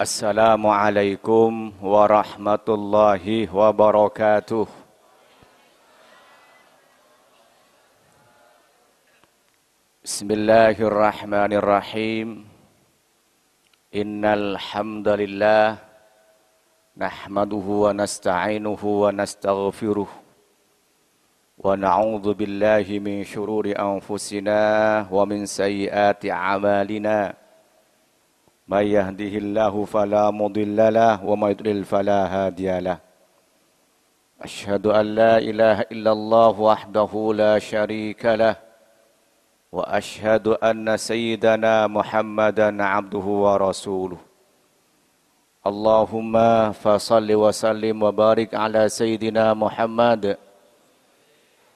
Assalamualaikum warahmatullahi wabarakatuh. Bismillahirrahmanirrahim. Innal hamdalillah nahmaduhu wa nasta'inuhu wa nastaghfiruh wa na'udzu billahi min shururi anfusina wa min sayyiati a'malina. من يهده الله فلا مضل له وما يضلل فلا هادي له أشهد أن لا إله إلا الله وحده لا شريك له وأشهد أن سيدنا محمدا عبده ورسوله اللهم فصل وسلم وبارك على سيدنا محمد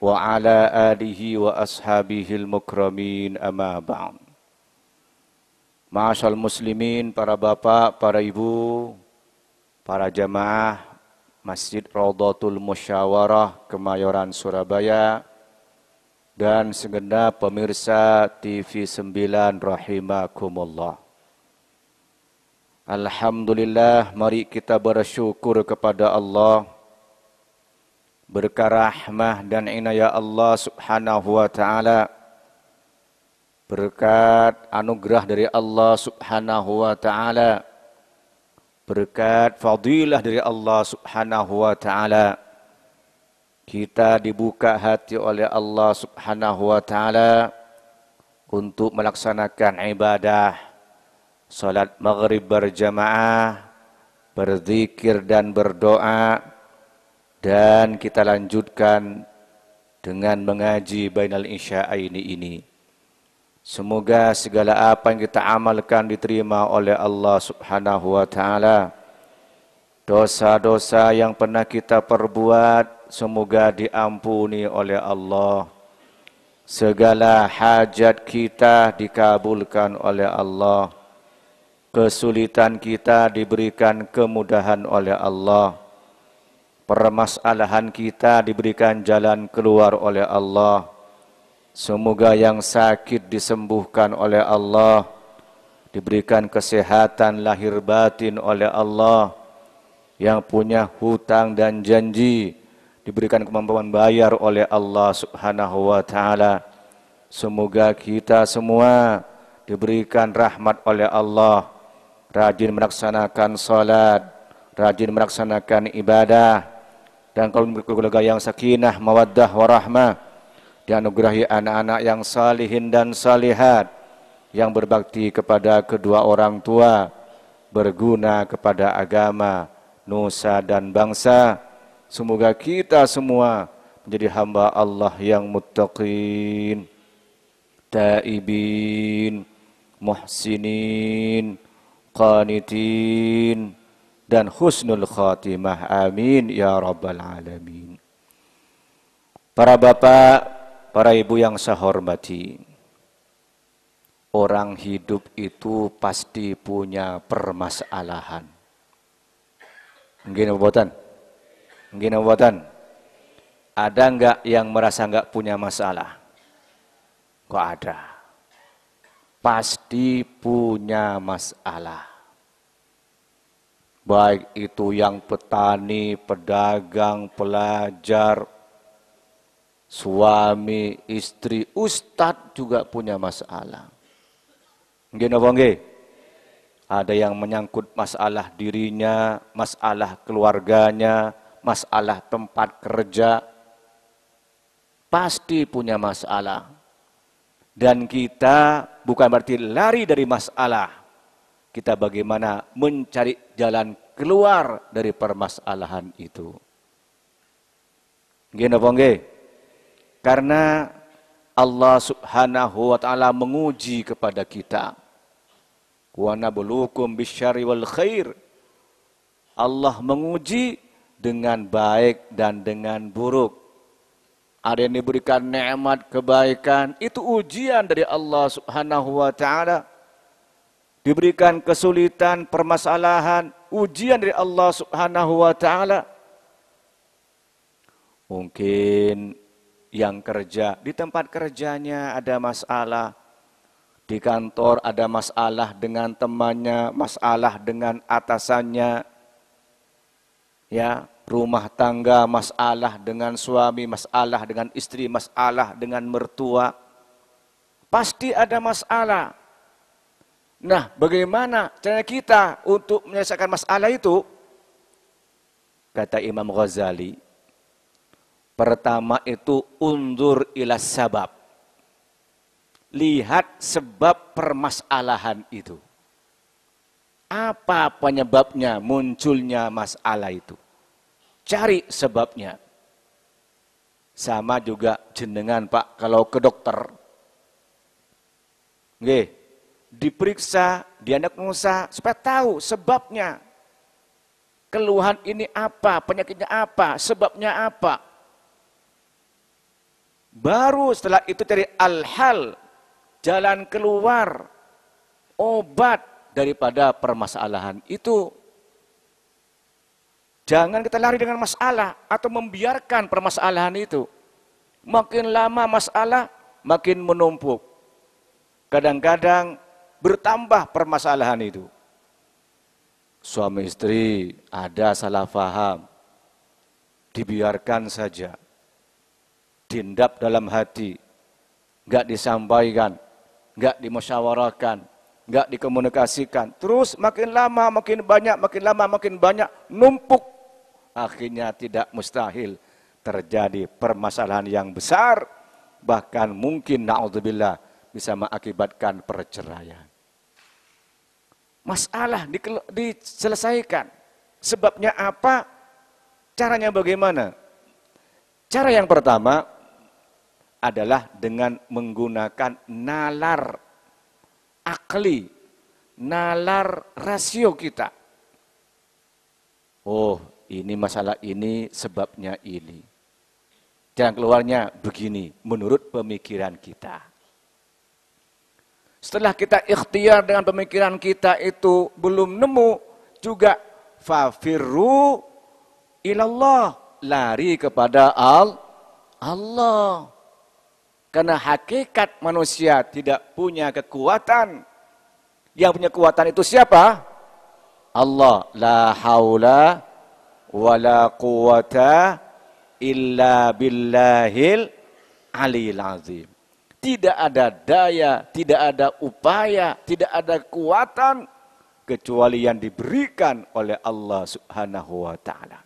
وعلى آله وأصحابه المكرمين أما بعد Masyal muslimin, para bapak, para ibu, para jamaah Masjid Raudatul Musyawarah Kemayoran Surabaya dan segenap pemirsa TV 9 rahimakumullah. Alhamdulillah mari kita bersyukur kepada Allah berkah rahmah dan inayah Allah Subhanahu wa taala berkat anugerah dari Allah Subhanahu wa taala berkat fadilah dari Allah Subhanahu wa taala kita dibuka hati oleh Allah Subhanahu wa taala untuk melaksanakan ibadah salat maghrib berjamaah berzikir dan berdoa dan kita lanjutkan dengan mengaji bainal isya'aini ini. ini. Semoga segala apa yang kita amalkan diterima oleh Allah Subhanahu wa taala. Dosa-dosa yang pernah kita perbuat semoga diampuni oleh Allah. Segala hajat kita dikabulkan oleh Allah. Kesulitan kita diberikan kemudahan oleh Allah. Permasalahan kita diberikan jalan keluar oleh Allah. Semoga yang sakit disembuhkan oleh Allah, diberikan kesehatan lahir batin oleh Allah, yang punya hutang dan janji diberikan kemampuan bayar oleh Allah Subhanahu wa taala. Semoga kita semua diberikan rahmat oleh Allah, rajin melaksanakan salat, rajin melaksanakan ibadah dan kalau keluarga yang sakinah, mawaddah warahmah dianugerahi anak-anak yang salihin dan salihat yang berbakti kepada kedua orang tua, berguna kepada agama, nusa dan bangsa. Semoga kita semua menjadi hamba Allah yang muttaqin, taibin, muhsinin, qanitin, dan husnul khatimah. Amin ya rabbal alamin. Para bapak, Para ibu yang saya hormati, orang hidup itu pasti punya permasalahan. Mungkin buatan? Mungkin buatan? Ada enggak yang merasa enggak punya masalah? Kok ada? Pasti punya masalah. Baik itu yang petani, pedagang, pelajar, Suami, istri, ustadz juga punya masalah. Nggih Ada yang menyangkut masalah dirinya, masalah keluarganya, masalah tempat kerja. Pasti punya masalah. Dan kita bukan berarti lari dari masalah. Kita bagaimana mencari jalan keluar dari permasalahan itu. Gino napa karena Allah Subhanahu wa taala menguji kepada kita. Wa nabulukum bisyari wal khair. Allah menguji dengan baik dan dengan buruk. Ada yang diberikan nikmat kebaikan, itu ujian dari Allah Subhanahu wa taala. Diberikan kesulitan, permasalahan, ujian dari Allah Subhanahu wa taala. Mungkin yang kerja, di tempat kerjanya ada masalah, di kantor ada masalah dengan temannya, masalah dengan atasannya, ya rumah tangga masalah dengan suami, masalah dengan istri, masalah dengan mertua, pasti ada masalah. Nah, bagaimana cara kita untuk menyelesaikan masalah itu? Kata Imam Ghazali, Pertama itu undur ila sabab. Lihat sebab permasalahan itu. Apa penyebabnya munculnya masalah itu? Cari sebabnya. Sama juga jenengan Pak kalau ke dokter. Oke, diperiksa, dianalisa supaya tahu sebabnya. Keluhan ini apa, penyakitnya apa, sebabnya apa, Baru setelah itu cari al-hal, jalan keluar, obat daripada permasalahan itu. Jangan kita lari dengan masalah atau membiarkan permasalahan itu. Makin lama masalah, makin menumpuk. Kadang-kadang bertambah permasalahan itu. Suami istri ada salah faham, dibiarkan saja dindap dalam hati, nggak disampaikan, nggak dimusyawarahkan, nggak dikomunikasikan. Terus makin lama, makin banyak, makin lama, makin banyak, numpuk. Akhirnya tidak mustahil terjadi permasalahan yang besar, bahkan mungkin na'udzubillah bisa mengakibatkan perceraian. Masalah diselesaikan. Sebabnya apa? Caranya bagaimana? Cara yang pertama, adalah dengan menggunakan nalar akli, nalar rasio kita. Oh, ini masalah ini sebabnya ini. Jangan keluarnya begini, menurut pemikiran kita. Setelah kita ikhtiar dengan pemikiran kita itu belum nemu juga fafirru ilallah lari kepada al Allah. Karena hakikat manusia tidak punya kekuatan. Yang punya kekuatan itu siapa? Allah. La haula wa la quwata illa billahil alil azim. Tidak ada daya, tidak ada upaya, tidak ada kekuatan kecuali yang diberikan oleh Allah Subhanahu wa taala.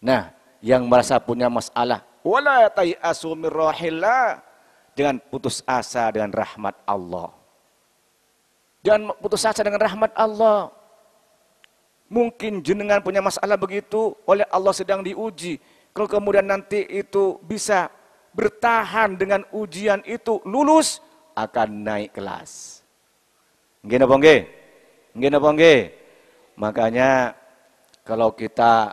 Nah, yang merasa punya masalah wala tayasu min rahillah dengan putus asa dengan rahmat Allah. Jangan putus asa dengan rahmat Allah. Mungkin jenengan punya masalah begitu oleh Allah sedang diuji. Kalau kemudian nanti itu bisa bertahan dengan ujian itu lulus akan naik kelas. Nggih napa nggih? Nggih napa nggih? Makanya kalau kita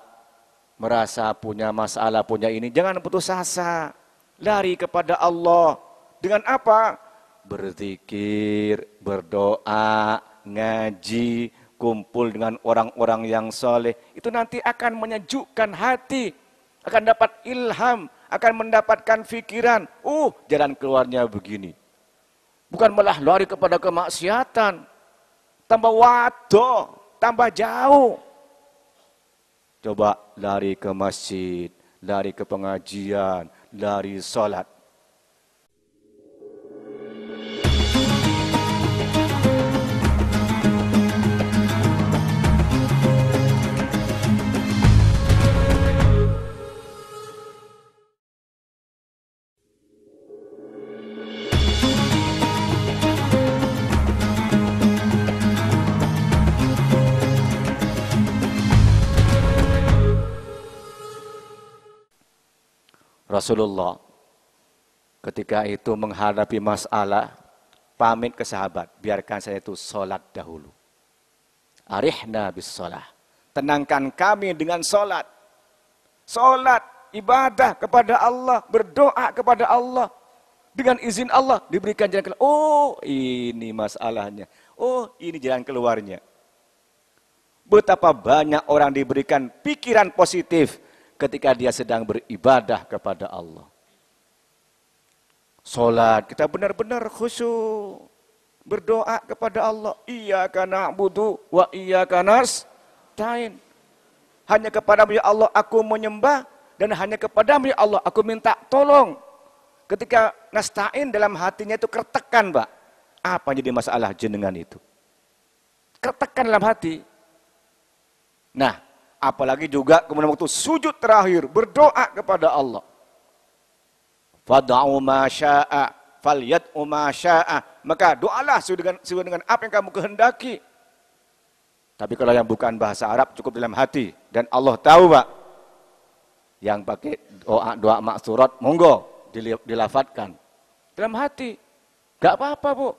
merasa punya masalah, punya ini. Jangan putus asa. Lari kepada Allah. Dengan apa? Berzikir, berdoa, ngaji, kumpul dengan orang-orang yang soleh. Itu nanti akan menyejukkan hati. Akan dapat ilham, akan mendapatkan fikiran Uh, jalan keluarnya begini. Bukan malah lari kepada kemaksiatan. Tambah waduh, tambah jauh. Coba lari ke masjid, lari ke pengajian, lari sholat. Rasulullah ketika itu menghadapi masalah pamit ke sahabat, biarkan saya itu sholat dahulu. Arihna bis sholat. Tenangkan kami dengan sholat. Sholat, ibadah kepada Allah, berdoa kepada Allah. Dengan izin Allah diberikan jalan keluar. Oh, ini masalahnya. Oh, ini jalan keluarnya. Betapa banyak orang diberikan pikiran positif, ketika dia sedang beribadah kepada Allah. Solat, kita benar-benar khusyuk. Berdoa kepada Allah. Iya karena wa iya karena tain. Hanya kepada ya Allah aku menyembah dan hanya kepada ya Allah aku minta tolong. Ketika nastain dalam hatinya itu kertekan, Pak. Apa jadi masalah jenengan itu? Kertekan dalam hati. Nah, Apalagi juga kemudian waktu sujud terakhir berdoa kepada Allah. Fadau ma faliyat falyad'u Maka doalah sesuai dengan, dengan apa yang kamu kehendaki. Tapi kalau yang bukan bahasa Arab cukup dalam hati dan Allah tahu, Pak. Yang pakai doa doa maksurat monggo dilafatkan dalam hati. Gak apa-apa, Bu.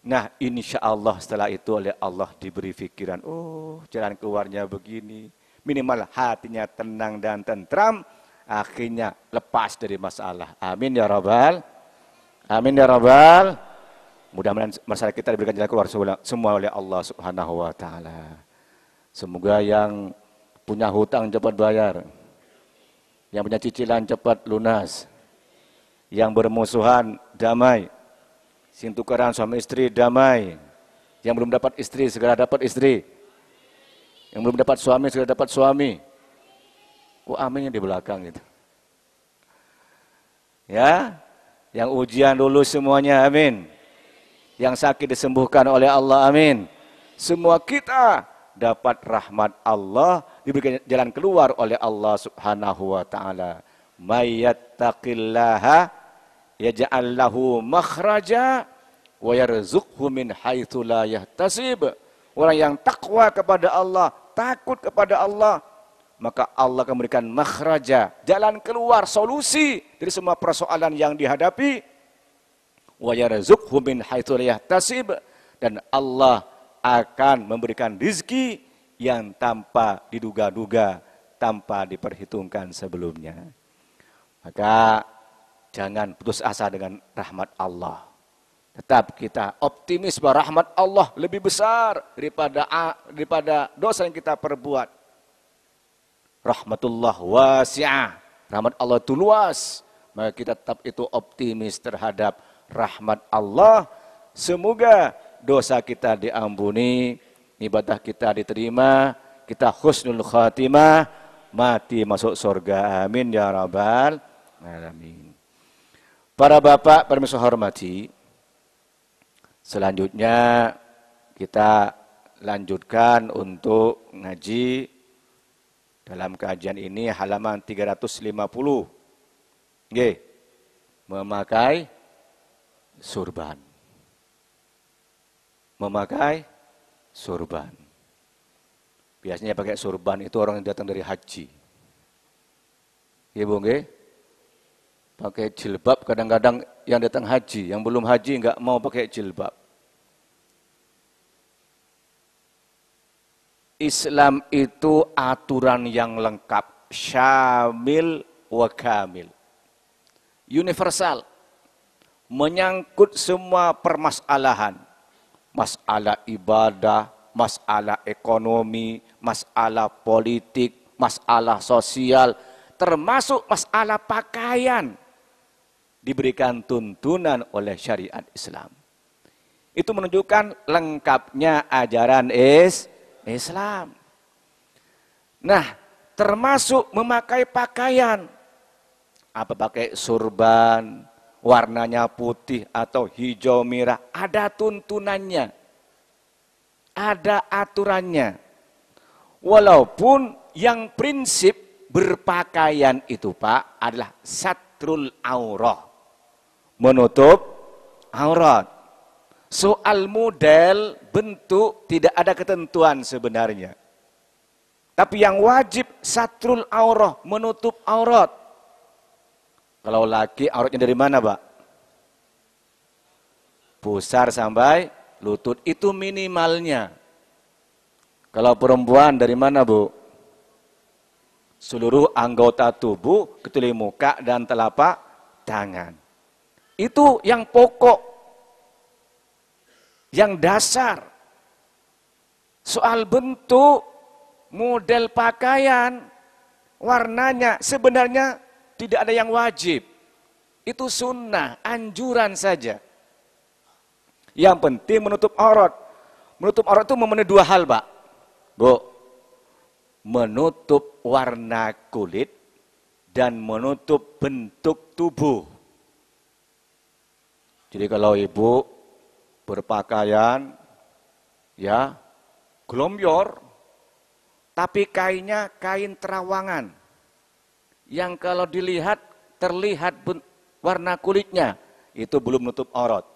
Nah insya Allah setelah itu oleh Allah diberi fikiran, oh jalan keluarnya begini. Minimal hatinya tenang dan tentram, akhirnya lepas dari masalah. Amin ya Rabbal. Amin ya Rabbal. Mudah-mudahan masalah kita diberikan jalan keluar semua oleh Allah subhanahu wa ta'ala. Semoga yang punya hutang cepat bayar. Yang punya cicilan cepat lunas. Yang bermusuhan damai Sing tukaran suami istri damai. Yang belum dapat istri segera dapat istri. Yang belum dapat suami segera dapat suami. Kok yang di belakang itu. Ya. Yang ujian lulus semuanya amin. Yang sakit disembuhkan oleh Allah amin. Semua kita dapat rahmat Allah diberikan jalan keluar oleh Allah Subhanahu wa taala. Mayyattaqillaha yaj'al lahu makhraja wa yarzuqhu min haitsu la yahtasib. Orang yang takwa kepada Allah, takut kepada Allah, maka Allah akan memberikan makhraja, jalan keluar, solusi dari semua persoalan yang dihadapi. Wa yarzuqhu min haitsu la yahtasib dan Allah akan memberikan rizki yang tanpa diduga-duga, tanpa diperhitungkan sebelumnya. Maka Jangan putus asa dengan rahmat Allah. Tetap kita optimis bahwa rahmat Allah lebih besar daripada daripada dosa yang kita perbuat. Rahmatullah wasi'ah. Rahmat Allah itu luas. Maka kita tetap itu optimis terhadap rahmat Allah. Semoga dosa kita diampuni, ibadah kita diterima, kita husnul khatimah, mati masuk surga. Amin ya rabbal alamin. Para bapak permisi hormati, selanjutnya kita lanjutkan untuk ngaji dalam kajian ini halaman 350. Oke, Memakai surban. Memakai surban. Biasanya pakai surban itu orang yang datang dari haji. Ya, Bung, pakai jilbab, kadang-kadang yang datang haji, yang belum haji enggak mau pakai jilbab. Islam itu aturan yang lengkap, syamil wa kamil. Universal. Menyangkut semua permasalahan. Masalah ibadah, masalah ekonomi, masalah politik, masalah sosial, termasuk masalah pakaian diberikan tuntunan oleh syariat Islam. Itu menunjukkan lengkapnya ajaran is Islam. Nah, termasuk memakai pakaian. Apa pakai surban, warnanya putih atau hijau merah, ada tuntunannya. Ada aturannya. Walaupun yang prinsip berpakaian itu Pak adalah satrul aurah menutup aurat. Soal model, bentuk tidak ada ketentuan sebenarnya. Tapi yang wajib satrul aurat menutup aurat. Kalau laki auratnya dari mana, Pak? Pusar sampai lutut itu minimalnya. Kalau perempuan dari mana, Bu? Seluruh anggota tubuh, kecuali muka dan telapak tangan. Itu yang pokok, yang dasar. Soal bentuk, model pakaian, warnanya, sebenarnya tidak ada yang wajib. Itu sunnah, anjuran saja. Yang penting menutup aurat. Menutup aurat itu memenuhi dua hal, Pak. Bu, menutup warna kulit dan menutup bentuk tubuh. Jadi kalau ibu berpakaian ya glomyor tapi kainnya kain terawangan yang kalau dilihat terlihat warna kulitnya itu belum menutup aurat.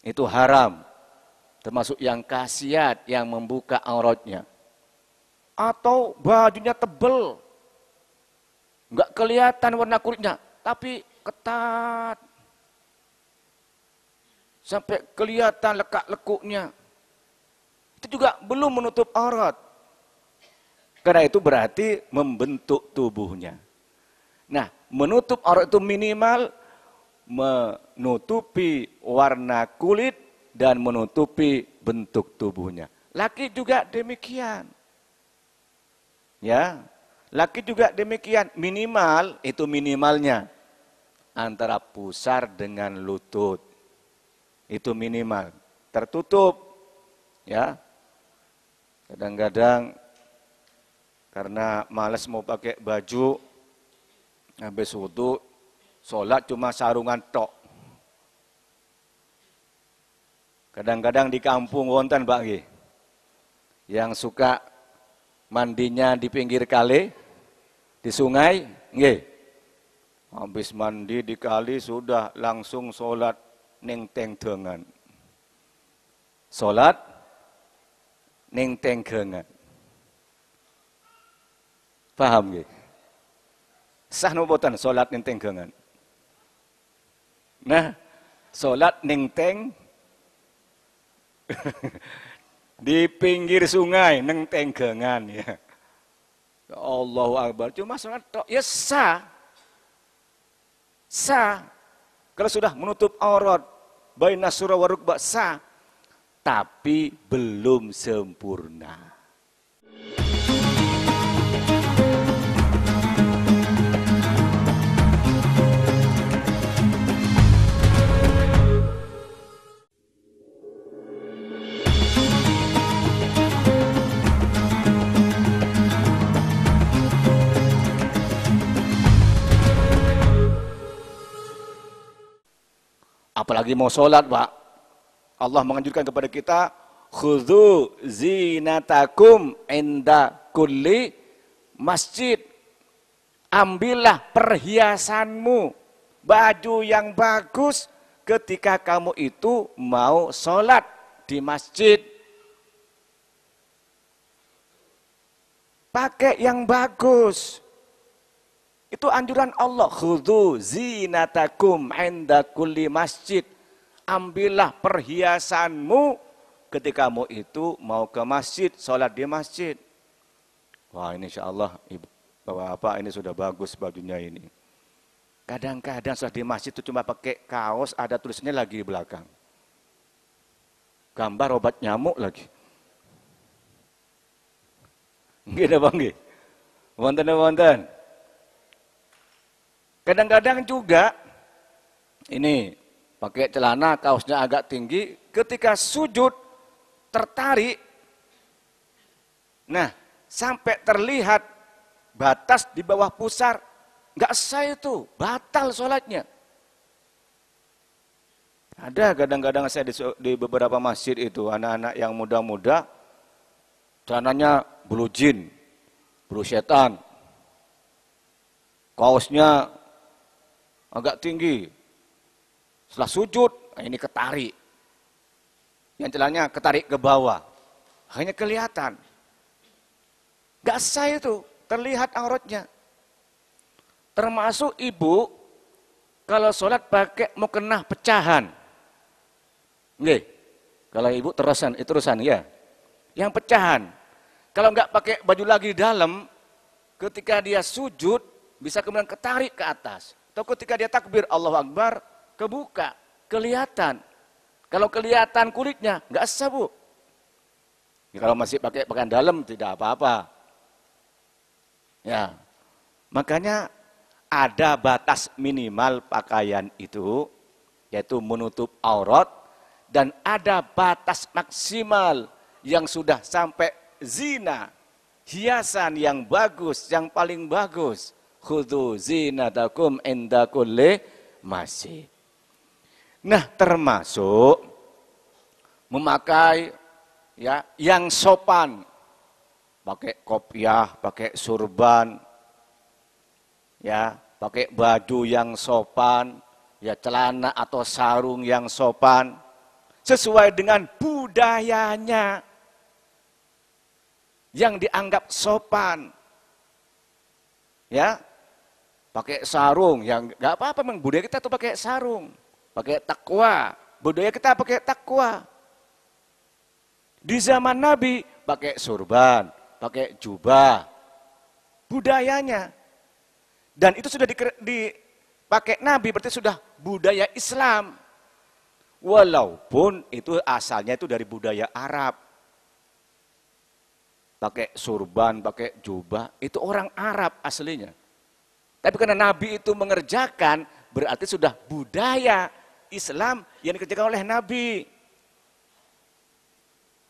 Itu haram. Termasuk yang kasiat yang membuka auratnya. Atau bajunya tebel. Enggak kelihatan warna kulitnya, tapi ketat Sampai kelihatan lekak-lekuknya. Itu juga belum menutup aurat. Karena itu berarti membentuk tubuhnya. Nah, menutup aurat itu minimal menutupi warna kulit dan menutupi bentuk tubuhnya. Laki juga demikian. Ya, laki juga demikian. Minimal itu minimalnya antara pusar dengan lutut itu minimal tertutup ya kadang-kadang karena males mau pakai baju habis wudhu sholat cuma sarungan tok kadang-kadang di kampung wonten Pak G yang suka mandinya di pinggir kali di sungai nggih habis mandi di kali sudah langsung sholat Neng teng dongan. Salat ning teng gengan. Paham nggih? Sah napa boten salat ning teng gengan? Nah, solat neng teng nah, di pinggir sungai neng teng ya. Allahu Akbar. Cuma salat tok ya sah. Sah kalau sudah menutup aurat, baina wa rukba sah, tapi belum sempurna. Apalagi mau sholat, Pak. Allah menganjurkan kepada kita, khudu zinatakum inda kulli masjid. Ambillah perhiasanmu, baju yang bagus ketika kamu itu mau sholat di masjid. Pakai yang bagus. Itu anjuran Allah. Khudu zinatakum inda kulli masjid. Ambillah perhiasanmu ketika kamu itu mau ke masjid, sholat di masjid. Wah ini insya Allah bapak-bapak ini sudah bagus bajunya ini. Kadang-kadang sholat di masjid itu cuma pakai kaos ada tulisannya lagi di belakang. Gambar obat nyamuk lagi. Gede bang Wonten Wonten wonten. Kadang-kadang juga ini pakai celana kaosnya agak tinggi, ketika sujud tertarik. Nah, sampai terlihat batas di bawah pusar, nggak sah itu, batal sholatnya. Ada kadang-kadang saya di, di beberapa masjid itu anak-anak yang muda-muda celananya blue jean, blue setan, kaosnya agak tinggi. Setelah sujud, ah, ini ketarik. Yang celananya ketarik ke bawah. Hanya kelihatan. Gak sah itu, terlihat auratnya. Termasuk ibu, kalau sholat pakai mukena pecahan. Oke, Kalau ibu terusan, itu eh, terusan ya. Yang pecahan. Kalau nggak pakai baju lagi di dalam, ketika dia sujud, bisa kemudian ketarik ke atas. Atau ketika dia takbir Allahu Akbar, kebuka, kelihatan. Kalau kelihatan kulitnya, nggak sah bu. Ya, kalau masih pakai pakaian dalam tidak apa-apa. Ya, makanya ada batas minimal pakaian itu, yaitu menutup aurat, dan ada batas maksimal yang sudah sampai zina, hiasan yang bagus, yang paling bagus khudu zinatakum inda kulli masjid. Nah, termasuk memakai ya yang sopan. Pakai kopiah, pakai surban. Ya, pakai baju yang sopan, ya celana atau sarung yang sopan sesuai dengan budayanya yang dianggap sopan. Ya, pakai sarung. yang nggak apa-apa memang budaya kita tuh pakai sarung, pakai takwa. Budaya kita pakai takwa. Di zaman Nabi pakai surban, pakai jubah. Budayanya. Dan itu sudah dipakai Nabi berarti sudah budaya Islam. Walaupun itu asalnya itu dari budaya Arab. Pakai surban, pakai jubah, itu orang Arab aslinya. Tapi karena Nabi itu mengerjakan, berarti sudah budaya Islam yang dikerjakan oleh Nabi.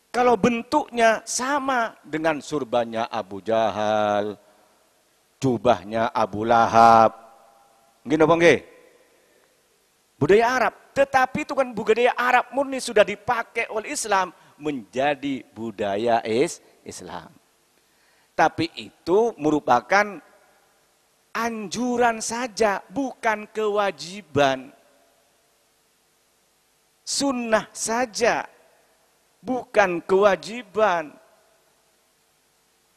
Kalau bentuknya sama dengan surbannya Abu Jahal, jubahnya Abu Lahab, mungkin dong, Budaya Arab, tetapi itu kan budaya Arab murni sudah dipakai oleh Islam menjadi budaya is Islam. Tapi itu merupakan anjuran saja, bukan kewajiban. Sunnah saja, bukan kewajiban.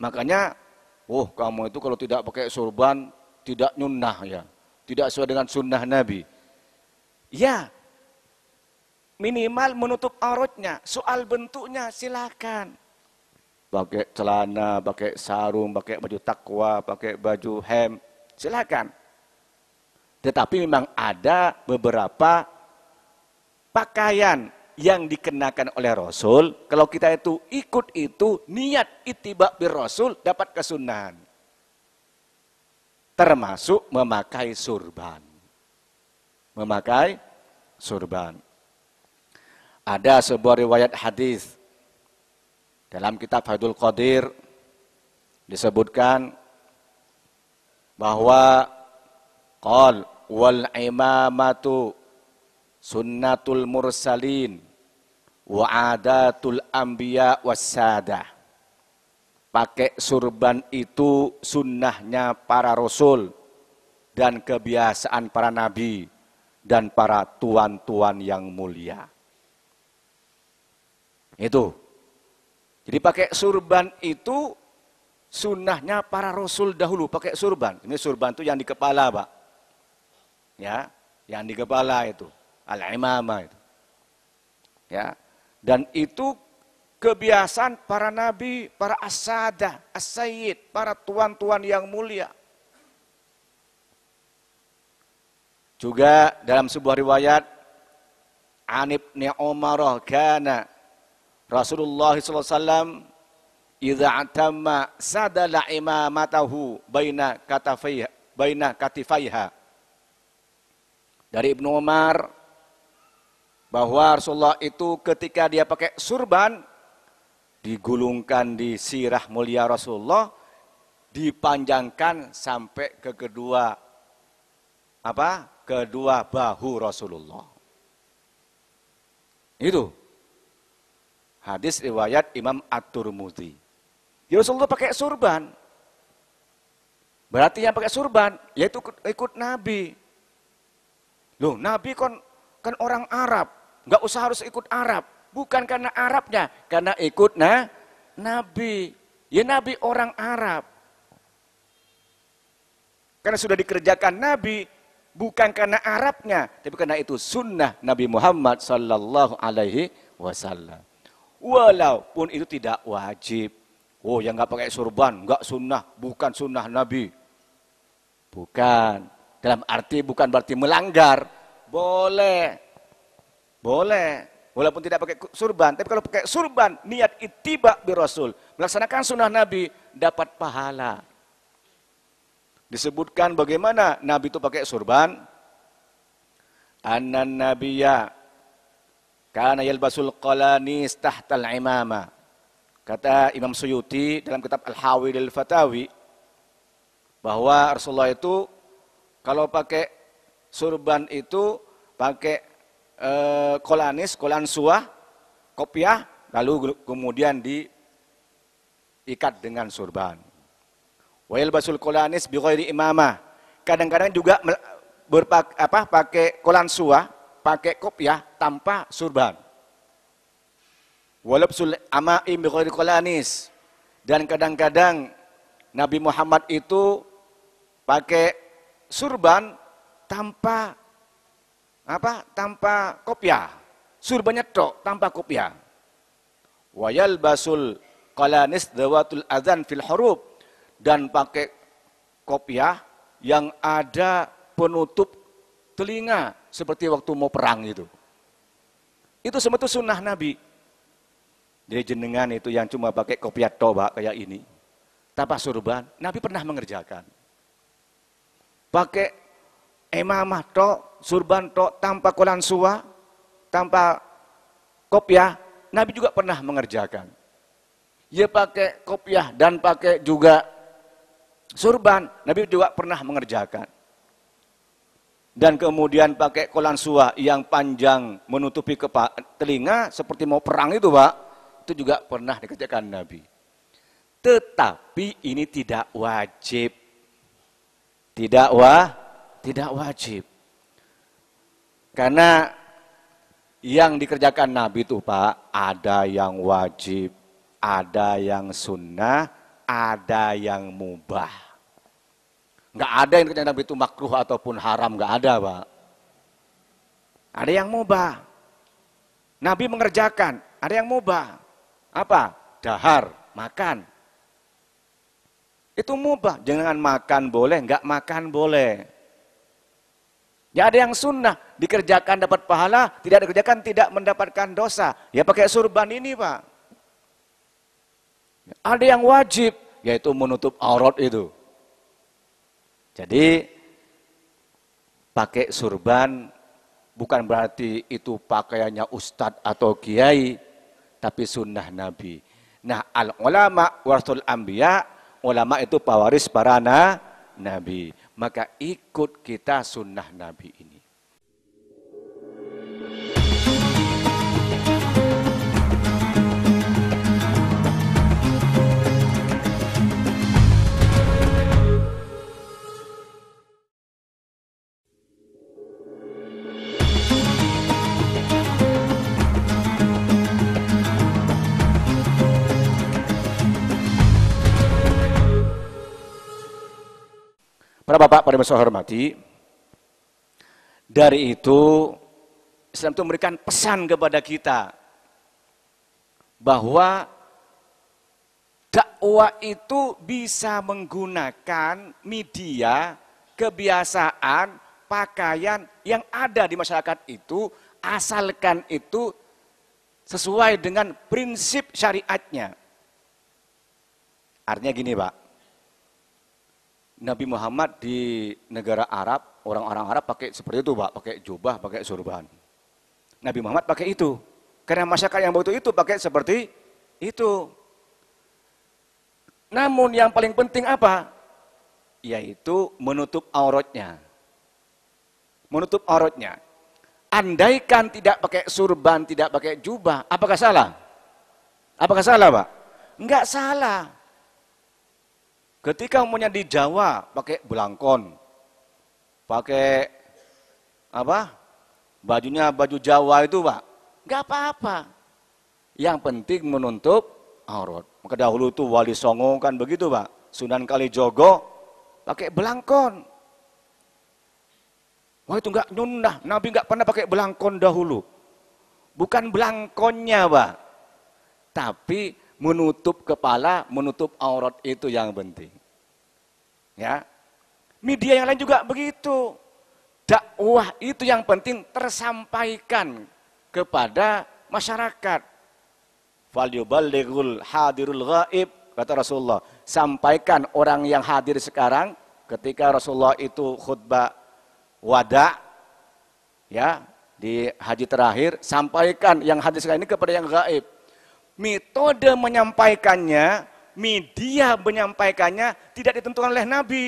Makanya, oh kamu itu kalau tidak pakai surban, tidak nyunnah ya. Tidak sesuai dengan sunnah Nabi. Ya, minimal menutup auratnya. Soal bentuknya silakan. Pakai celana, pakai sarung, pakai baju takwa, pakai baju hem, Silakan. Tetapi memang ada beberapa pakaian yang dikenakan oleh Rasul, kalau kita itu ikut itu, niat itibak bir Rasul dapat kesunahan. Termasuk memakai surban. Memakai surban. Ada sebuah riwayat hadis dalam kitab Fadul Qadir disebutkan bahwa qol wal imamatu sunnatul mursalin wa adatul anbiya wassada pakai surban itu sunnahnya para rasul dan kebiasaan para nabi dan para tuan-tuan yang mulia itu jadi pakai surban itu sunnahnya para rasul dahulu pakai surban. Ini surban itu yang di kepala, Pak. Ya, yang di kepala itu, al-imamah itu. Ya. Dan itu kebiasaan para nabi, para asada, as as para tuan-tuan yang mulia. Juga dalam sebuah riwayat Anibni Umar kana Rasulullah SAW idza atamma sadala imamatahu baina katafaiha baina katifaiha dari Ibnu Umar bahwa Rasulullah itu ketika dia pakai surban digulungkan di sirah mulia Rasulullah dipanjangkan sampai ke kedua apa kedua bahu Rasulullah itu hadis riwayat Imam at tirmidzi Ya Rasulullah pakai surban. Berarti yang pakai surban, yaitu ikut, ikut Nabi. Loh, Nabi kan, kan orang Arab. Nggak usah harus ikut Arab. Bukan karena Arabnya, karena ikut nah, Nabi. Ya Nabi orang Arab. Karena sudah dikerjakan Nabi, bukan karena Arabnya, tapi karena itu sunnah Nabi Muhammad Sallallahu Alaihi Wasallam. Walaupun itu tidak wajib. Oh yang nggak pakai surban, nggak sunnah, bukan sunnah Nabi. Bukan. Dalam arti bukan berarti melanggar. Boleh. Boleh. Walaupun tidak pakai surban. Tapi kalau pakai surban, niat itibak bi Rasul. Melaksanakan sunnah Nabi, dapat pahala. Disebutkan bagaimana Nabi itu pakai surban. Anan nabiya. Karena yalbasul qalanis tahtal imamah Kata Imam Suyuti dalam kitab Al-Hawi Al-Fatawi bahwa Rasulullah itu kalau pakai surban itu pakai e, kolanis, kolan suah, kopiah, lalu kemudian diikat dengan surban. Wail basul kolanis bi imamah. Kadang-kadang juga berpak, apa pakai kolan suah, pakai kopiah tanpa surban. Walabsul amai bighairi kolanis Dan kadang-kadang Nabi Muhammad itu pakai surban tanpa apa? Tanpa kopiah. Surbannya tok tanpa kopiah. Wayal basul kolanis dawatul Adzan fil huruf dan pakai kopiah yang ada penutup telinga seperti waktu mau perang itu. Itu semua itu sunnah Nabi. Jadi jenengan itu yang cuma pakai kopiat toba kayak ini. Tanpa surban, Nabi pernah mengerjakan. Pakai emamah to, surban to, tanpa kolan suwa, tanpa kopiah, Nabi juga pernah mengerjakan. Ya pakai kopiah dan pakai juga surban, Nabi juga pernah mengerjakan. Dan kemudian pakai kolan suah yang panjang menutupi telinga seperti mau perang itu, Pak itu juga pernah dikerjakan Nabi. Tetapi ini tidak wajib. Tidak wah, tidak wajib. Karena yang dikerjakan Nabi itu Pak, ada yang wajib, ada yang sunnah, ada yang mubah. Nggak ada yang dikerjakan Nabi itu makruh ataupun haram, nggak ada Pak. Ada yang mubah. Nabi mengerjakan, ada yang mubah apa? Dahar, makan. Itu mubah. Jangan makan boleh, enggak makan boleh. Ya ada yang sunnah, dikerjakan dapat pahala, tidak dikerjakan tidak mendapatkan dosa. Ya pakai surban ini Pak. Ada yang wajib, yaitu menutup aurat itu. Jadi pakai surban bukan berarti itu pakaiannya ustadz atau kiai, tapi sunnah Nabi. Nah, al ulama warasul anbiya, ulama itu pewaris para na, nabi. Maka ikut kita sunnah Nabi ini. Bapak para saya hormati, dari itu Islam itu memberikan pesan kepada kita bahwa dakwah itu bisa menggunakan media, kebiasaan, pakaian yang ada di masyarakat itu asalkan itu sesuai dengan prinsip syariatnya. Artinya gini, Pak. Nabi Muhammad di negara Arab, orang-orang Arab pakai seperti itu, Pak, pakai jubah, pakai surban. Nabi Muhammad pakai itu. Karena masyarakat yang butuh itu pakai seperti itu. Namun yang paling penting apa? Yaitu menutup auratnya. Menutup auratnya. Andaikan tidak pakai surban, tidak pakai jubah, apakah salah? Apakah salah, Pak? Enggak salah. Ketika umumnya di Jawa pakai belangkon, pakai apa? Bajunya baju Jawa itu pak, nggak apa-apa. Yang penting menutup aurat. Maka dahulu itu Wali Songo kan begitu pak, Sunan Kalijogo pakai belangkon. Wah itu nggak nyunda, Nabi nggak pernah pakai belangkon dahulu. Bukan belangkonnya pak, tapi menutup kepala, menutup aurat itu yang penting. Ya. Media yang lain juga begitu. Dakwah itu yang penting tersampaikan kepada masyarakat. Falyuballighul hadirul ghaib kata Rasulullah. Sampaikan orang yang hadir sekarang ketika Rasulullah itu khutbah wada ya di haji terakhir sampaikan yang hadir sekarang ini kepada yang gaib metode menyampaikannya, media menyampaikannya tidak ditentukan oleh Nabi.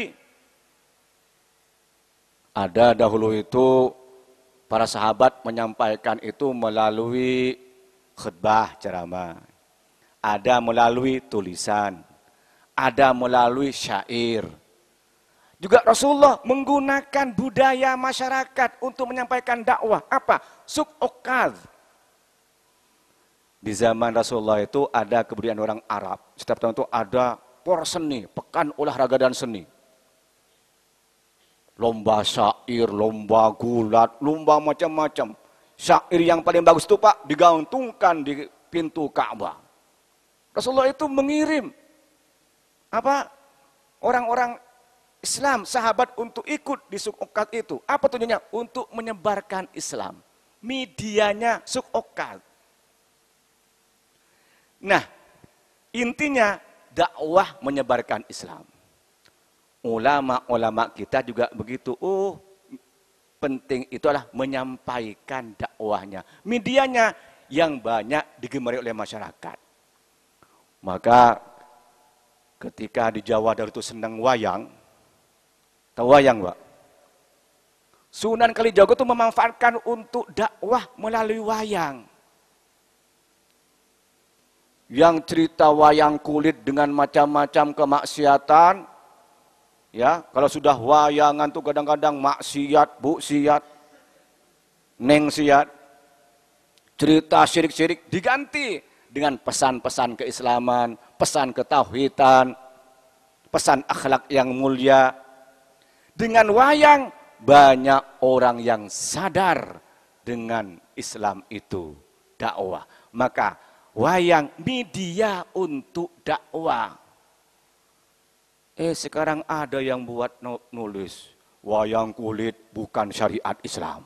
Ada dahulu itu para sahabat menyampaikan itu melalui khutbah ceramah. Ada melalui tulisan, ada melalui syair. Juga Rasulullah menggunakan budaya masyarakat untuk menyampaikan dakwah. Apa? Suk'okad di zaman Rasulullah itu ada kebudayaan orang Arab. Setiap tahun itu ada por seni, pekan olahraga dan seni. Lomba syair, lomba gulat, lomba macam-macam. Syair yang paling bagus itu Pak digantungkan di pintu Ka'bah. Rasulullah itu mengirim apa orang-orang Islam, sahabat untuk ikut di sukokat itu. Apa tujuannya? Untuk menyebarkan Islam. Medianya sukokat. Nah, intinya dakwah menyebarkan Islam. Ulama-ulama kita juga begitu. Oh, penting itulah menyampaikan dakwahnya. Medianya yang banyak digemari oleh masyarakat. Maka ketika di Jawa dari itu senang wayang, tahu wayang Pak? Sunan Kalijaga itu memanfaatkan untuk dakwah melalui wayang yang cerita wayang kulit dengan macam-macam kemaksiatan, ya kalau sudah wayangan tuh kadang-kadang maksiat, bu siat, neng siat, cerita syirik-syirik diganti dengan pesan-pesan keislaman, pesan ketauhidan, pesan akhlak yang mulia. Dengan wayang banyak orang yang sadar dengan Islam itu dakwah. Maka wayang media untuk dakwah. Eh sekarang ada yang buat nulis wayang kulit bukan syariat Islam.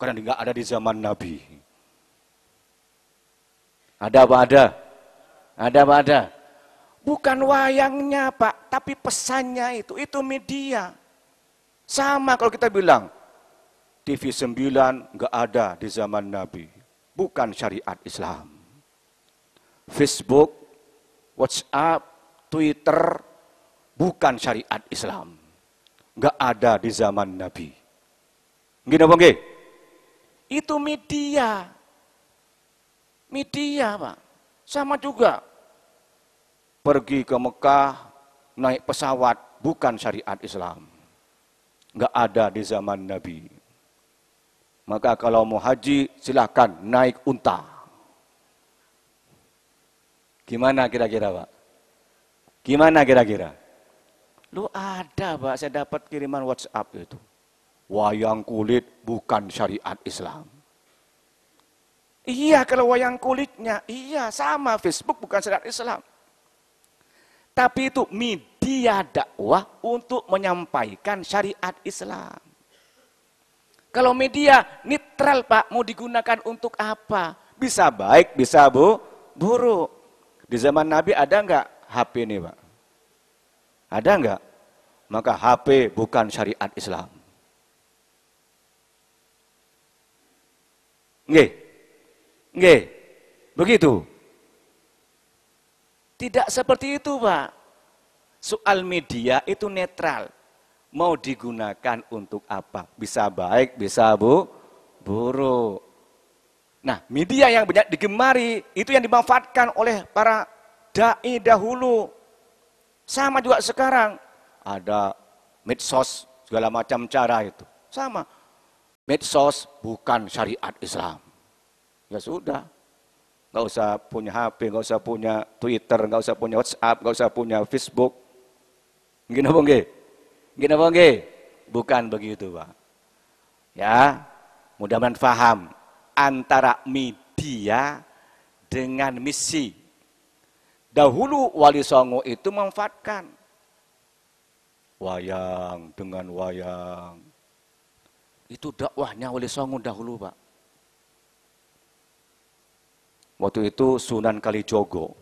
Karena nggak ada di zaman Nabi. Ada apa ada? Ada apa ada? Bukan wayangnya Pak, tapi pesannya itu, itu media. Sama kalau kita bilang, TV 9 enggak ada di zaman Nabi bukan syariat Islam. Facebook, WhatsApp, Twitter bukan syariat Islam. Enggak ada di zaman Nabi. Gini apa nggih? Itu media. Media, Pak. Sama juga. Pergi ke Mekah, naik pesawat bukan syariat Islam. Enggak ada di zaman Nabi. Maka kalau mau haji silahkan naik unta. Gimana kira-kira Pak? Gimana kira-kira? Lu ada Pak, saya dapat kiriman WhatsApp itu. Wayang kulit bukan syariat Islam. Iya kalau wayang kulitnya, iya sama Facebook bukan syariat Islam. Tapi itu media dakwah untuk menyampaikan syariat Islam. Kalau media netral Pak, mau digunakan untuk apa? Bisa baik, bisa bu, buruk. Di zaman Nabi ada nggak HP ini Pak? Ada nggak? Maka HP bukan syariat Islam. Nggih. Nggih. Begitu. Tidak seperti itu Pak. Soal media itu netral mau digunakan untuk apa? Bisa baik, bisa bu, buruk. Nah, media yang banyak digemari itu yang dimanfaatkan oleh para dai dahulu. Sama juga sekarang ada medsos segala macam cara itu. Sama. Medsos bukan syariat Islam. Ya sudah. Nggak usah punya HP, nggak usah punya Twitter, nggak usah punya WhatsApp, nggak usah punya Facebook. Mungkin apa enggak? Gini apa enggak? Bukan begitu, Pak. Ya, mudah-mudahan faham antara media dengan misi. Dahulu Wali Songo itu memanfaatkan wayang dengan wayang. Itu dakwahnya Wali Songo dahulu, Pak. Waktu itu Sunan Kalijogo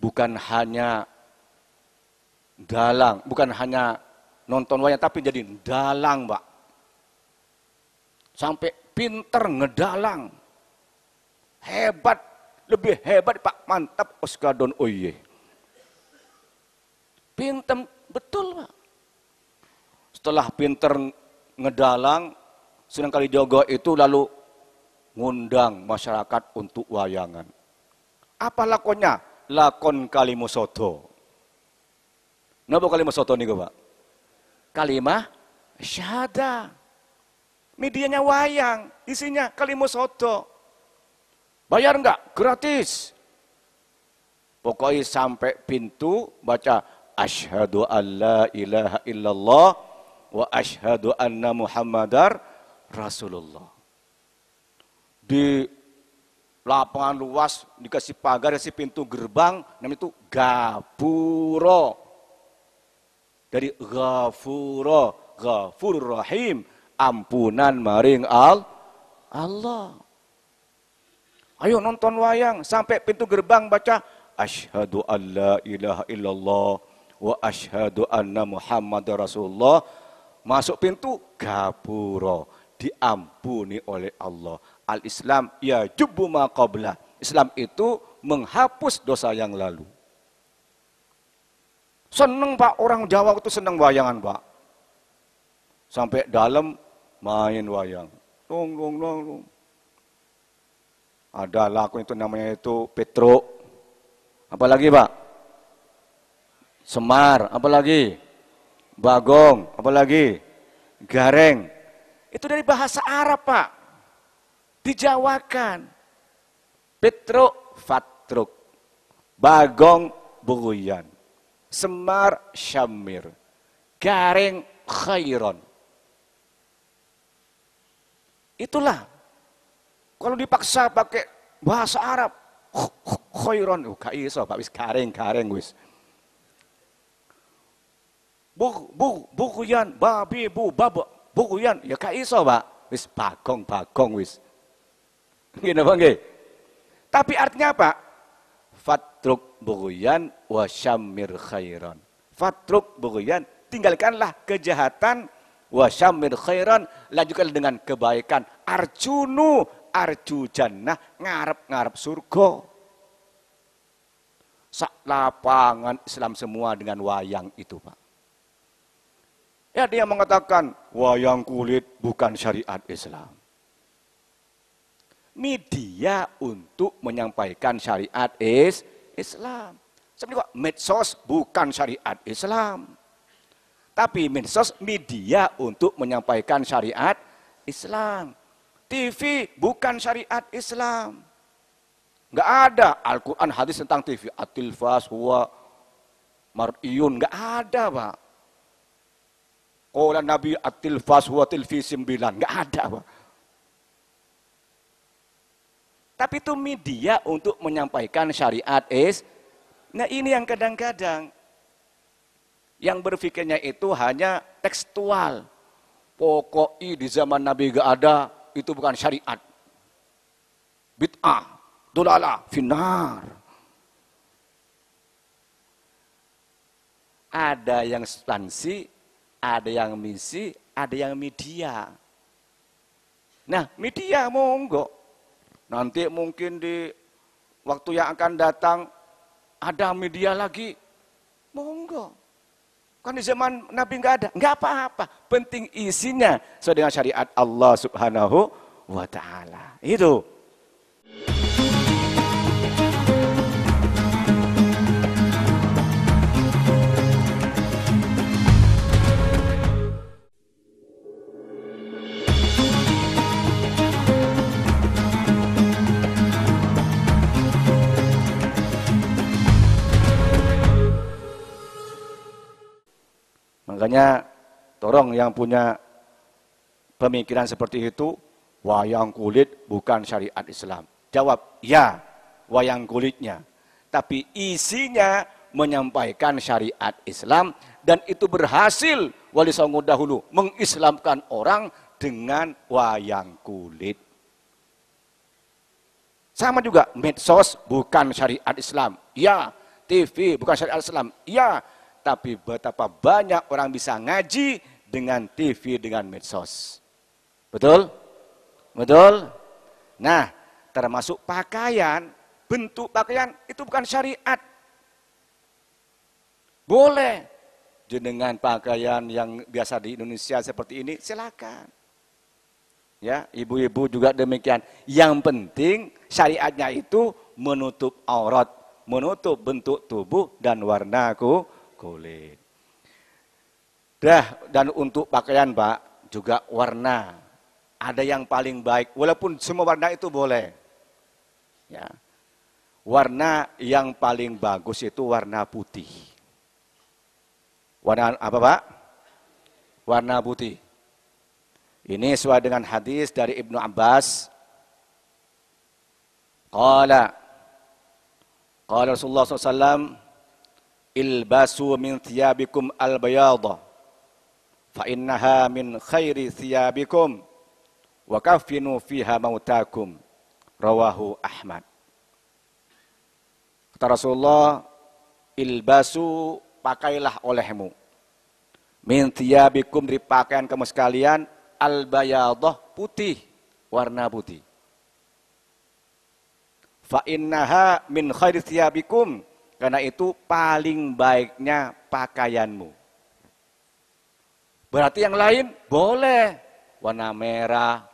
bukan hanya dalang, bukan hanya nonton wayang tapi jadi dalang, Pak. Sampai pinter ngedalang. Hebat, lebih hebat Pak, mantap Oskadon Oye. Oh, iya. Pinter betul, Pak. Setelah pinter ngedalang, Sunan Kalijogo itu lalu ngundang masyarakat untuk wayangan. Apa lakonnya? Lakon Kalimusoto. nabo Kalimusoto nih, Pak? kalimah syahada. Medianya wayang, isinya kalimah soto. Bayar enggak? Gratis. Pokoknya sampai pintu baca asyhadu alla ilaha illallah wa asyhadu anna muhammadar rasulullah. Di lapangan luas dikasih pagar, dikasih pintu gerbang, namanya itu gapuro. dari ghafura ghafur rahim ampunan maring al Allah ayo nonton wayang sampai pintu gerbang baca asyhadu alla ilaha illallah wa asyhadu anna muhammad rasulullah masuk pintu gapura diampuni oleh Allah al-islam ya jubbu ma islam itu menghapus dosa yang lalu Seneng pak, orang Jawa itu seneng wayangan pak. Sampai dalam main wayang. Dong, dong, dong, Ada laku itu namanya itu Petro. Apalagi pak? Semar, apalagi? Bagong, apalagi? Gareng. Itu dari bahasa Arab pak. Dijawakan. Petro, Fatruk. Bagong, Buguyan. Semar syamir. garing khairon. Itulah. Kalau dipaksa pakai bahasa Arab. Khairon. Oh, gak iso. Pak wis gareng-gareng wis. Bu, bu, bukuyan, babi, bu, babu bukuyan. Ya gak iso, Pak. Wis bagong-bagong wis. Gini apa Tapi artinya apa? bughyan wa syammir khairan. Fatruk bughyan, tinggalkanlah kejahatan wa syammir khairan, lanjutkan dengan kebaikan. Arjunu, arju jannah, ngarep-ngarep surga. Sak lapangan Islam semua dengan wayang itu, Pak. Ya dia mengatakan wayang kulit bukan syariat Islam. Media untuk menyampaikan syariat Islam Islam. Seperti kok medsos bukan syariat Islam. Tapi medsos media untuk menyampaikan syariat Islam. TV bukan syariat Islam. Enggak ada Al-Quran hadis tentang TV. Atil huwa mar'iyun. Enggak ada, Pak. Kola Nabi Atil huwa tilfi sembilan. Enggak ada, Pak. Tapi itu media untuk menyampaikan syariat is. Nah ini yang kadang-kadang yang berfikirnya itu hanya tekstual. Pokoknya di zaman Nabi gak ada, itu bukan syariat. Bid'ah, dolala, finar. Ada yang substansi, ada yang misi, ada yang media. Nah, media monggo Nanti mungkin di waktu yang akan datang ada media lagi. Monggo. Kan di zaman Nabi nggak ada, nggak apa-apa. Penting isinya sesuai dengan syariat Allah Subhanahu wa taala. Itu. Makanya tolong yang punya pemikiran seperti itu, wayang kulit bukan syariat Islam. Jawab, ya wayang kulitnya. Tapi isinya menyampaikan syariat Islam dan itu berhasil Wali Songo dahulu mengislamkan orang dengan wayang kulit. Sama juga medsos bukan syariat Islam. Ya, TV bukan syariat Islam. Ya, tapi betapa banyak orang bisa ngaji dengan TV, dengan medsos. Betul? Betul? Nah, termasuk pakaian, bentuk pakaian itu bukan syariat. Boleh dengan pakaian yang biasa di Indonesia seperti ini, silakan. Ya, ibu-ibu juga demikian. Yang penting syariatnya itu menutup aurat, menutup bentuk tubuh dan warnaku kulit. Dah, dan untuk pakaian Pak, juga warna. Ada yang paling baik, walaupun semua warna itu boleh. Ya. Warna yang paling bagus itu warna putih. Warna apa Pak? Warna putih. Ini sesuai dengan hadis dari Ibnu Abbas. Qala Qala Rasulullah SAW ilbasu min thiyabikum al fa innaha min khairi thiyabikum wa kafinu fiha mautakum rawahu Ahmad kata Rasulullah ilbasu pakailah olehmu min thiyabikum dari pakaian kamu sekalian al putih warna putih fa innaha min khairi thiyabikum karena itu paling baiknya pakaianmu. Berarti yang lain boleh. Warna merah,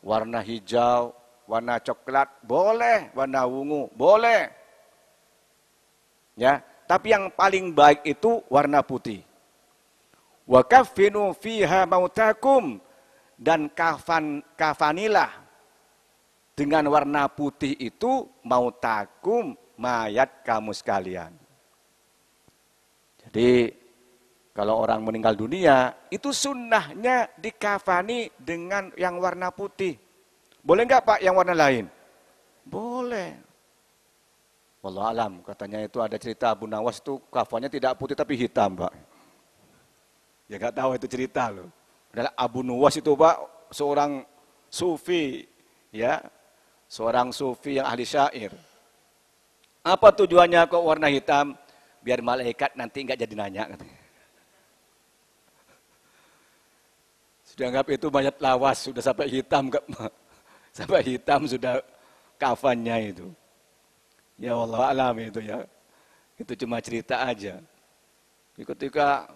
warna hijau, warna coklat boleh, warna ungu boleh. Ya, tapi yang paling baik itu warna putih. Wa kafinu fiha mautakum dan kafan kafanilah dengan warna putih itu mautakum mayat kamu sekalian. Jadi kalau orang meninggal dunia, itu sunnahnya dikafani dengan yang warna putih. Boleh nggak Pak yang warna lain? Boleh. Wallah alam, katanya itu ada cerita Abu Nawas itu kafannya tidak putih tapi hitam Pak. Ya nggak tahu itu cerita loh. Adalah Abu Nawas itu Pak seorang sufi ya, seorang sufi yang ahli syair. Apa tujuannya kok warna hitam? Biar malaikat nanti nggak jadi nanya. Sudah anggap itu mayat lawas, sudah sampai hitam, sampai hitam sudah kafannya itu. Ya Allah alam itu ya. Itu cuma cerita aja. ketika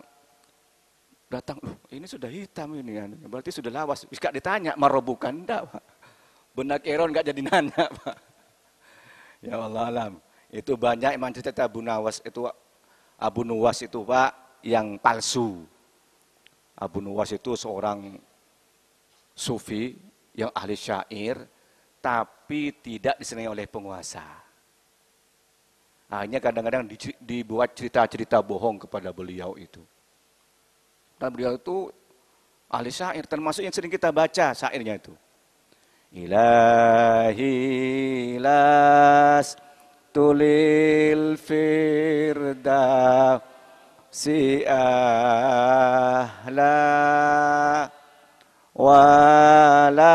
datang, loh ini sudah hitam ini kan, berarti sudah lawas. Bisa ditanya, maro bukan? Benak Eron nggak jadi nanya, Pak. Ya Allah alam. Itu banyak iman Syafi'i Abu Nawas itu Abu Nawas itu Pak yang palsu. Abu Nawas itu seorang sufi yang ahli syair tapi tidak disenangi oleh penguasa. Hanya kadang-kadang dibuat cerita-cerita bohong kepada beliau itu. Dan beliau itu ahli syair termasuk yang sering kita baca syairnya itu. Ilahi las للفردوس أهلا ولا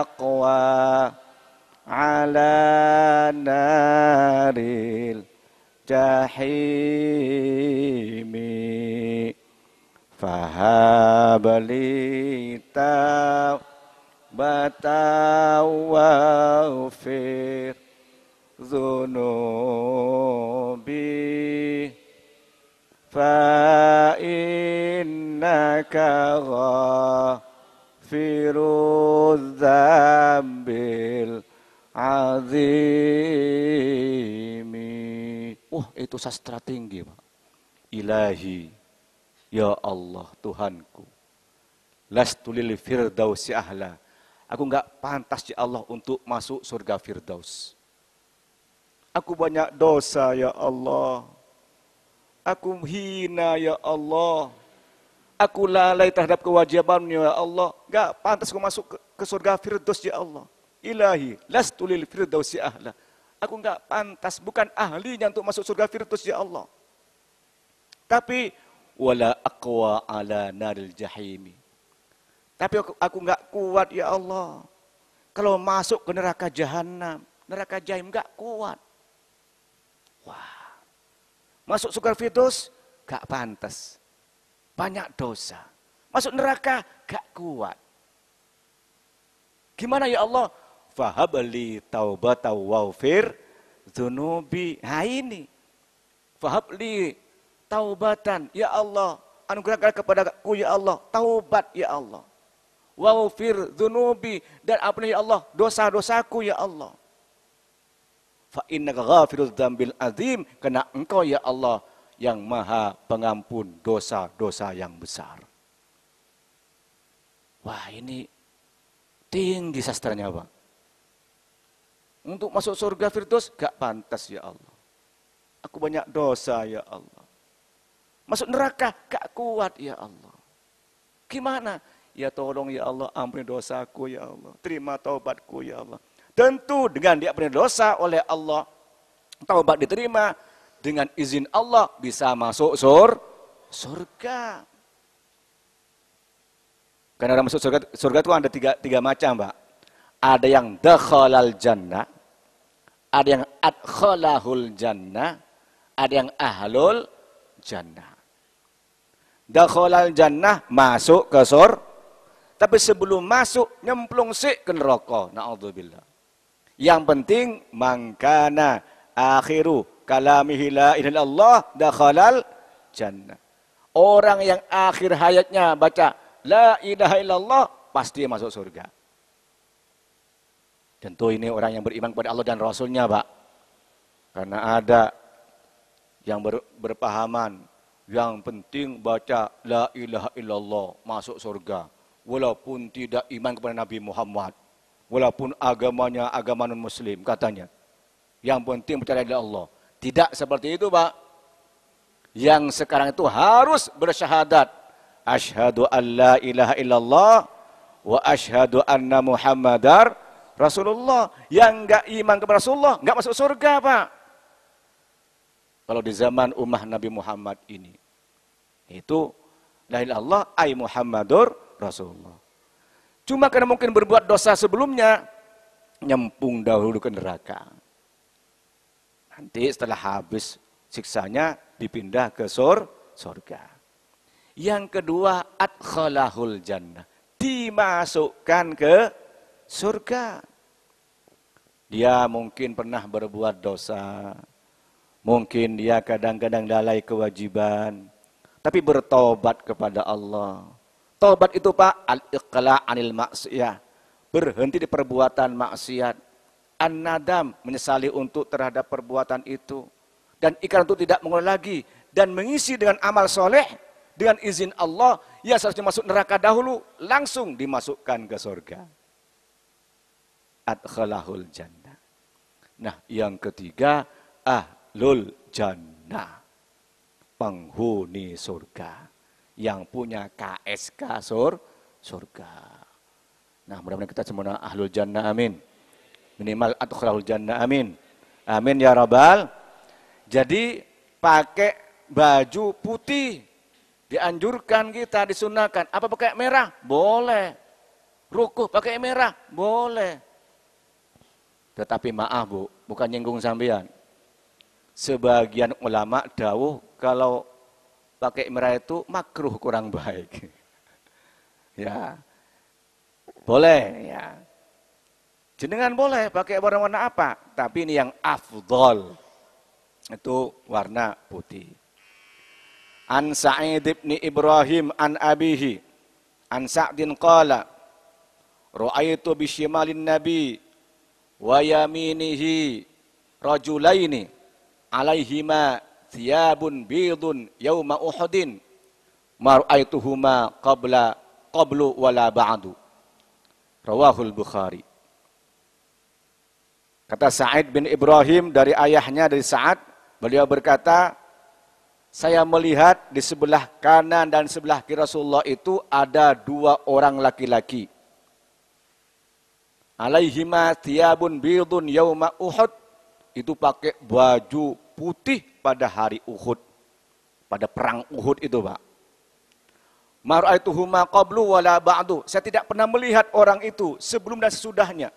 أقوى على نار الجحيم فهب لي توبة وفر ذنوبي فإنك غافر الذنب العظيم Wah itu sastra tinggi Pak. Ilahi, Ya Allah Tuhanku. Lastulil firdausi ahla. Aku nggak pantas ya Allah untuk masuk surga firdaus. Aku banyak dosa ya Allah. Aku hina ya Allah. Aku lalai terhadap kewajibannya ya Allah. Gak pantas aku masuk ke, ke surga Firdaus ya Allah. Ilahi, lastu lil ya ahla. Aku gak pantas, bukan ahlinya untuk masuk surga Firdaus ya Allah. Tapi wala aqwa ala naril jahimi. Tapi aku, aku nggak kuat ya Allah. Kalau masuk ke neraka jahanam, neraka jahim nggak kuat. Wah. Masuk surga Firdaus gak pantas. Banyak dosa. Masuk neraka gak kuat. Gimana ya Allah? Fahabli taubata wafir zunubi. Nah ini. Fahabli taubatan. Ya Allah. Anugerahkan kepada aku ya Allah. Taubat ya Allah. Wafir zunubi. Dan apa ya Allah. Dosa-dosaku ya Allah fa innaka ghafirudz dzambil azim karena engkau ya Allah yang maha pengampun dosa-dosa yang besar. Wah ini tinggi sastranya Pak. Untuk masuk surga Firdaus gak pantas ya Allah. Aku banyak dosa ya Allah. Masuk neraka gak kuat ya Allah. Gimana? Ya tolong ya Allah ampuni dosaku ya Allah. Terima taubatku ya Allah. Tentu dengan diampuni dosa oleh Allah, taubat diterima, dengan izin Allah bisa masuk sur surga. Karena orang masuk surga, surga itu ada tiga, tiga macam, Mbak. Ada yang dakhalal jannah, ada yang adkhalahul jannah, ada yang ahlul jannah. Dakhalal jannah masuk ke sur, tapi sebelum masuk nyemplung sik ke neraka. Na'udzubillah. Yang penting mangkana akhiru kalamihi la ilaha illallah dakhalal jannah. Orang yang akhir hayatnya baca la ilaha illallah pasti masuk surga. Tentu ini orang yang beriman kepada Allah dan Rasulnya, Pak. Karena ada yang ber, berpahaman, yang penting baca la ilaha illallah masuk surga. Walaupun tidak iman kepada Nabi Muhammad walaupun agamanya agama non muslim katanya. Yang penting percaya pada Allah. Tidak seperti itu, Pak. Yang sekarang itu harus bersyahadat. Ashadu an la ilaha illallah wa ashadu anna muhammadar Rasulullah. Yang enggak iman kepada Rasulullah, enggak masuk surga, Pak. Kalau di zaman umah Nabi Muhammad ini. Itu la ilaha Allah ay Muhammadur Rasulullah. Cuma karena mungkin berbuat dosa sebelumnya, nyempung dahulu ke neraka. Nanti setelah habis siksanya dipindah ke sur, surga. Yang kedua, adkhalahul jannah. Dimasukkan ke surga. Dia mungkin pernah berbuat dosa. Mungkin dia kadang-kadang lalai kewajiban. Tapi bertobat kepada Allah. Tobat itu Pak, al-iqla anil maksiat. Berhenti di perbuatan maksiat. An-nadam, menyesali untuk terhadap perbuatan itu. Dan ikan itu tidak mengulang lagi. Dan mengisi dengan amal soleh, dengan izin Allah, ya seharusnya masuk neraka dahulu, langsung dimasukkan ke surga. Adkhalahul jannah. Nah, yang ketiga, ahlul jannah. Penghuni surga yang punya KSK sur, surga. Nah mudah-mudahan kita semua ahlul jannah amin. Minimal atau jannah amin. Amin ya rabbal. Jadi pakai baju putih dianjurkan kita disunahkan. Apa pakai merah? Boleh. Rukuh pakai merah? Boleh. Tetapi maaf bu, bukan nyinggung sambian. Sebagian ulama dawuh kalau pakai merah itu makruh kurang baik. ya. Boleh ya. Jenengan boleh pakai warna-warna apa? Tapi ini yang afdol. Itu warna putih. An Sa'id bin Ibrahim an abihi an Sa'din qala Ru'aitu bishimalin nabi wa yaminihi rajulaini alaihima thiyabun bidun yauma uhudin mar'aituhuma qabla qablu wala ba'du rawahul bukhari kata Sa'id bin Ibrahim dari ayahnya dari Sa'ad beliau berkata saya melihat di sebelah kanan dan sebelah kiri Rasulullah itu ada dua orang laki-laki alaihima thiyabun bidun yauma uhud itu pakai baju putih pada hari Uhud. Pada perang Uhud itu, Pak. Mar'aituhuma qablu wala ba'du. Saya tidak pernah melihat orang itu sebelum dan sesudahnya.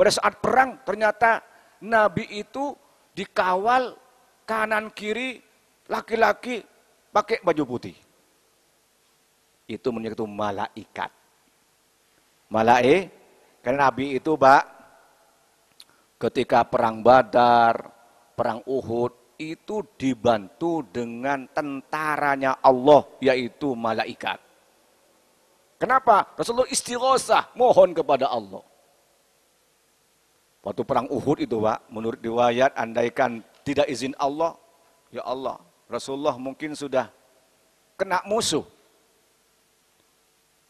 Pada saat perang ternyata Nabi itu dikawal kanan kiri laki-laki pakai baju putih. Itu itu malaikat. Malaikat, karena Nabi itu, Pak, ketika perang Badar, perang Uhud, itu dibantu dengan tentaranya Allah yaitu malaikat. Kenapa? Rasulullah istighosah, mohon kepada Allah. Waktu perang Uhud itu, Pak, menurut riwayat andaikan tidak izin Allah, ya Allah, Rasulullah mungkin sudah kena musuh.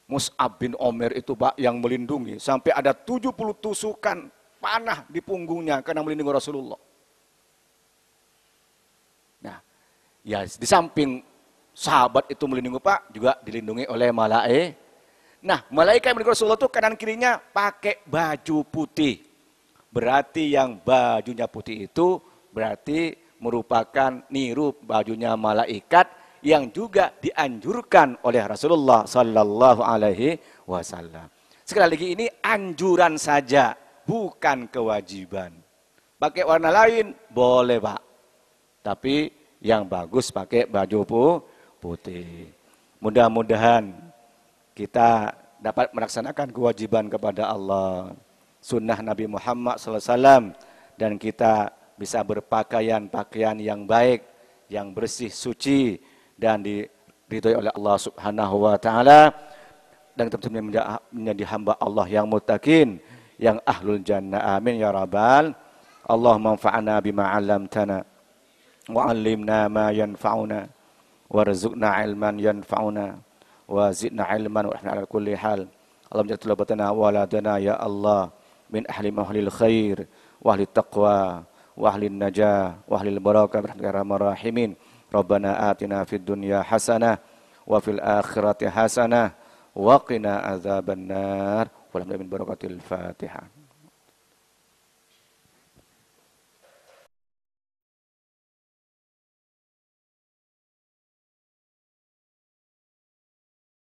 Mus'ab bin Omer itu, Pak, yang melindungi sampai ada 70 tusukan panah di punggungnya karena melindungi Rasulullah. Ya, di samping sahabat itu melindungi Pak, juga dilindungi oleh malaikat. Nah, malaikat yang Rasulullah itu kanan kirinya pakai baju putih. Berarti yang bajunya putih itu berarti merupakan niru bajunya malaikat yang juga dianjurkan oleh Rasulullah Sallallahu Alaihi Wasallam. Sekali lagi ini anjuran saja, bukan kewajiban. Pakai warna lain boleh pak, tapi yang bagus pakai baju putih. Mudah-mudahan kita dapat melaksanakan kewajiban kepada Allah, sunnah Nabi Muhammad SAW, dan kita bisa berpakaian pakaian yang baik, yang bersih, suci, dan diridhoi oleh Allah Subhanahu wa taala dan tentunya menjadi hamba Allah yang mutakin yang ahlul jannah amin ya rabbal Allah manfaatna bima tanah. وعلمنا ما ينفعنا وارزقنا علما ينفعنا وزدنا علما ونحن على كل حال اللهم اجعل طلبتنا ولادنا يا الله من أهل أهل الخير وأهل التقوى وأهل النجاة وأهل البركة برحمتك يا أرحم الراحمين ربنا آتنا في الدنيا حسنة وفي الآخرة حسنة وقنا عذاب النار والحمد من بركة الفاتحة